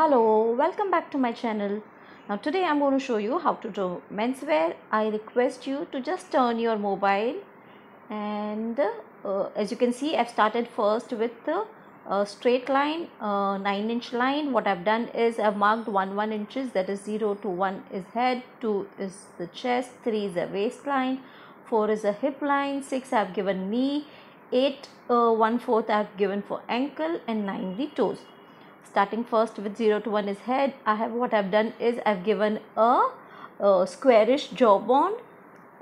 hello welcome back to my channel now today i'm going to show you how to do menswear i request you to just turn your mobile and uh, as you can see i've started first with the uh, straight line uh, 9 inch line what i've done is i've marked 1 1 inches that is 0 to 1 is head 2 is the chest 3 is the waistline 4 is the hip line 6 i've given knee 8 uh, 1 fourth i've given for ankle and 9 the toes starting first with 0 to 1 is head I have what I've done is I've given a, a squarish jawbone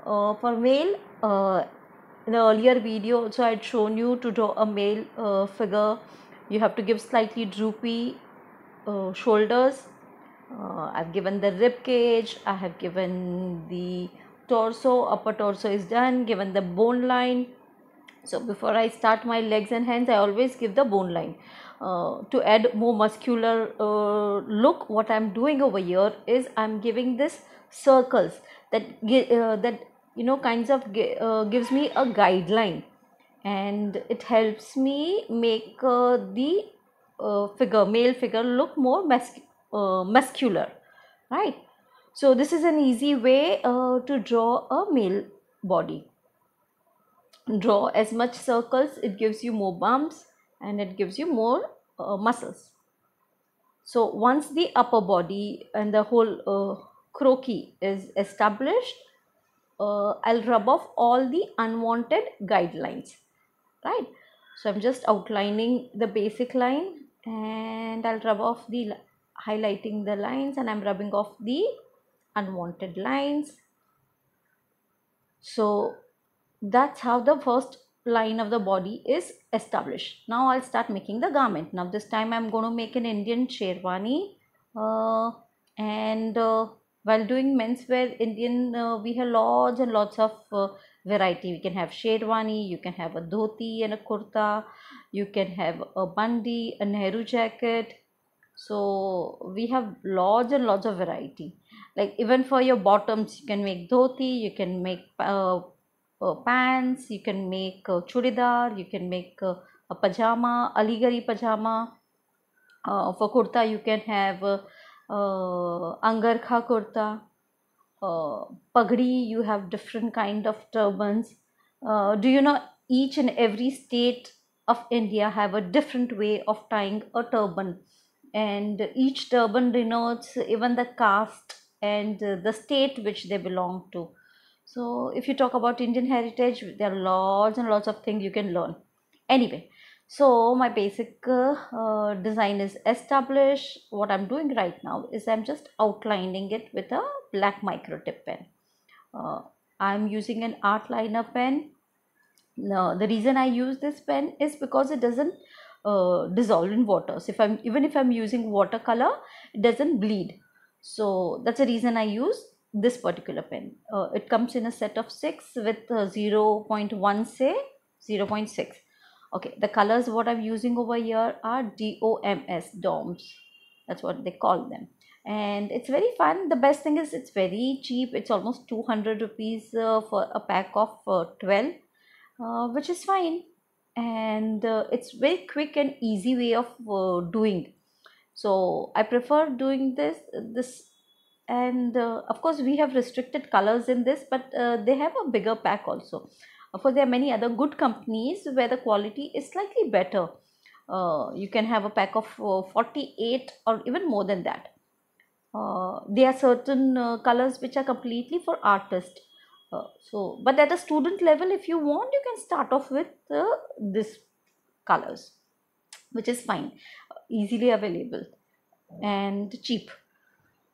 uh, for male uh, in the earlier video also I had shown you to draw a male uh, figure you have to give slightly droopy uh, shoulders uh, I've given the rib cage I have given the torso upper torso is done given the bone line so before I start my legs and hands, I always give the bone line. Uh, to add more muscular uh, look, what I'm doing over here is I'm giving this circles that uh, that you know kinds of uh, gives me a guideline, and it helps me make uh, the uh, figure male figure look more musc muscular, right? So this is an easy way to draw a male body draw as much circles it gives you more bumps and it gives you more uh, muscles so once the upper body and the whole uh, croquis is established uh, i'll rub off all the unwanted guidelines right so i'm just outlining the basic line and i'll rub off the highlighting the lines and i'm rubbing off the unwanted lines so that's how the first line of the body is established now i'll start making the garment now this time i'm going to make an indian sherwani uh, and uh, while doing menswear indian uh, we have lots and lots of uh, variety we can have sherwani you can have a dhoti and a kurta you can have a bandi a nehru jacket so we have lots and lots of variety like even for your bottoms you can make dhoti you can make uh, uh, pants you can make uh, churidar you can make uh, a pajama aligari pajama uh, for kurta you can have uh, uh, angarkha kurta uh, you have different kind of turbans uh, do you know each and every state of india have a different way of tying a turban and each turban denotes even the caste and uh, the state which they belong to so if you talk about Indian heritage, there are lots and lots of things you can learn. Anyway, so my basic uh, uh, design is established. What I'm doing right now is I'm just outlining it with a black micro tip pen. Uh, I'm using an art liner pen. Now, the reason I use this pen is because it doesn't uh, dissolve in water. So if I'm even if I'm using watercolor, it doesn't bleed. So that's the reason I use this particular pen. Uh, it comes in a set of 6 with uh, 0 0.1 say 0 0.6. Okay, the colors what I'm using over here are DOMS, DOMS. That's what they call them. And it's very fun. The best thing is it's very cheap. It's almost 200 rupees uh, for a pack of uh, 12, uh, which is fine. And uh, it's very quick and easy way of doing. So I prefer doing this, this and uh, of course we have restricted colors in this but uh, they have a bigger pack also of course there are many other good companies where the quality is slightly better uh, you can have a pack of uh, 48 or even more than that uh, there are certain uh, colors which are completely for artists so but at a student level if you want you can start off with this colors which is fine easily available and cheap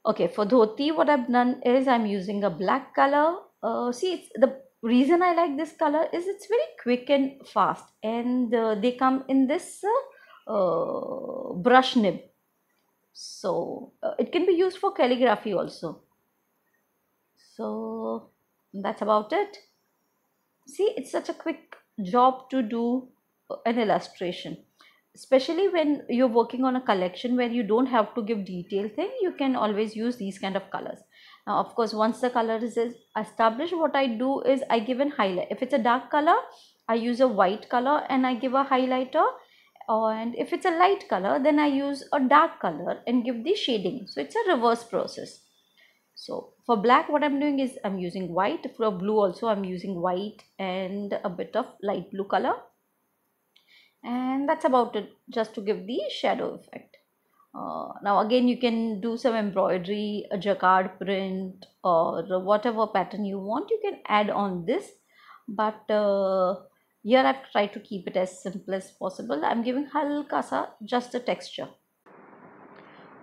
okay for dhoti what I've done is I'm using a black color uh, see it's the reason I like this color is it's very quick and fast and uh, they come in this uh, uh brush nib so uh, it can be used for calligraphy also so that's about it see it's such a quick job to do an illustration especially when you're working on a collection where you don't have to give detail thing you can always use these kind of colors now of course once the color is established what i do is i give an highlight if it's a dark color i use a white color and i give a highlighter and if it's a light color then i use a dark color and give the shading so it's a reverse process so for black what i'm doing is i'm using white for blue also i'm using white and a bit of light blue color and that's about it just to give the shadow effect uh, now again you can do some embroidery a jacquard print or whatever pattern you want you can add on this but uh, here I've tried to keep it as simple as possible I'm giving halka sa just the texture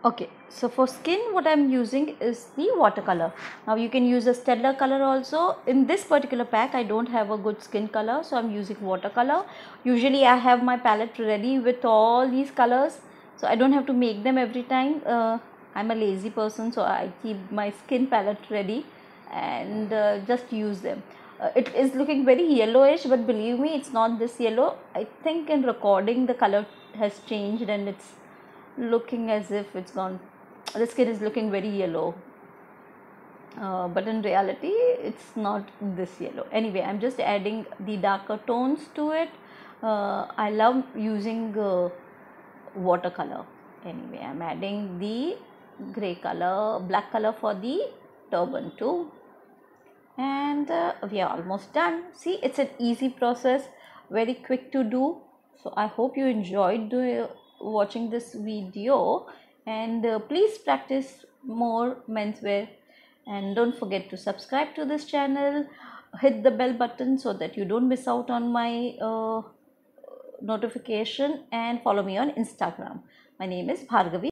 okay so for skin what i'm using is the watercolor now you can use a stellar color also in this particular pack i don't have a good skin color so i'm using watercolor usually i have my palette ready with all these colors so i don't have to make them every time uh, i'm a lazy person so i keep my skin palette ready and uh, just use them uh, it is looking very yellowish but believe me it's not this yellow i think in recording the color has changed and it's looking as if it's gone the skin is looking very yellow uh, but in reality it's not this yellow anyway i'm just adding the darker tones to it uh, i love using uh, watercolor anyway i'm adding the gray color black color for the turban too and uh, we are almost done see it's an easy process very quick to do so i hope you enjoyed doing watching this video and uh, please practice more menswear and don't forget to subscribe to this channel hit the bell button so that you don't miss out on my uh, notification and follow me on instagram my name is bhargavi